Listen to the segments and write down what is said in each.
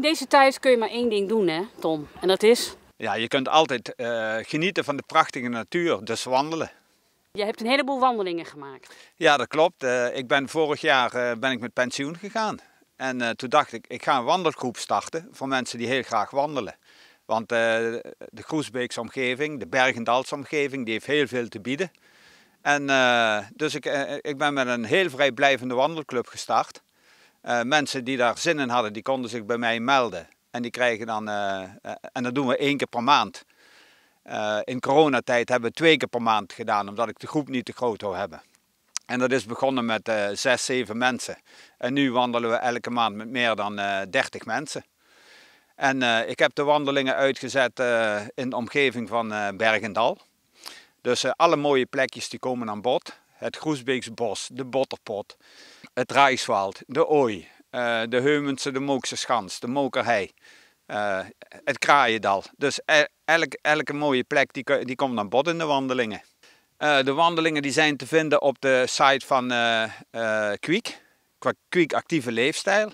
In deze tijd kun je maar één ding doen, hè, Tom? En dat is? Ja, je kunt altijd eh, genieten van de prachtige natuur, dus wandelen. Je hebt een heleboel wandelingen gemaakt. Ja, dat klopt. Eh, ik ben vorig jaar eh, ben ik met pensioen gegaan. En toen dacht ik, ik ga een wandelgroep starten voor mensen die heel graag wandelen. Want de Groesbeekse omgeving, de Bergendalse omgeving, die heeft heel veel te bieden. En dus ik, ik ben met een heel vrijblijvende wandelclub gestart. Eh, mensen die daar zin in hadden, die konden zich bij mij melden. En die krijgen dan, eh, eh, en dat doen we één keer per maand. in coronatijd hebben we twee keer per maand gedaan, omdat ik de groep niet te groot wil hebben. En dat is begonnen met zes, zeven mensen. En nu wandelen we elke maand met meer dan dertig mensen. En ik heb de wandelingen uitgezet in de omgeving van uh, Bergendal. Dus alle mooie plekjes die komen aan bod het Groesbeeksbos, de Botterpot, het Rijswald, de Ooi, eh, de Heumense, de Mookse Schans, de Mokerhei, eh, het Kraaiendal. Dus e-, elke elke mooie plek die, die komt aan bod in de wandelingen. Eh, de wandelingen die zijn te vinden op de site van uh, Kwiek, Actieve Leefstijl.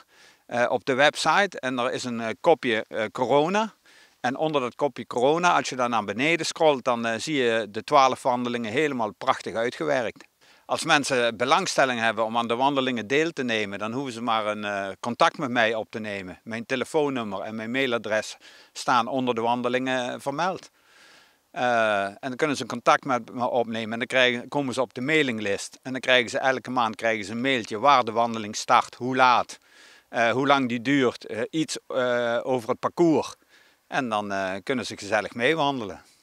op de website en er is een kopje corona. En onder dat kopje corona, als je dan naar beneden scrolt, dan zie je de twaalf wandelingen helemaal prachtig uitgewerkt als mensen belangstelling hebben om aan de wandelingen deel te nemen, dan hoeven ze maar een eh, contact met mij op te nemen. Mijn telefoonnummer en mijn mailadres staan onder de wandelingen eh, vermeld. Uh, en dan kunnen ze contact met me opnemen en dan krijgen, komen ze op de mailinglist. En dan krijgen ze elke maand krijgen ze een mailtje waar de wandeling start, hoe laat, hoe lang die duurt, iets over het parcours. En dan kunnen ze gezellig meewandelen.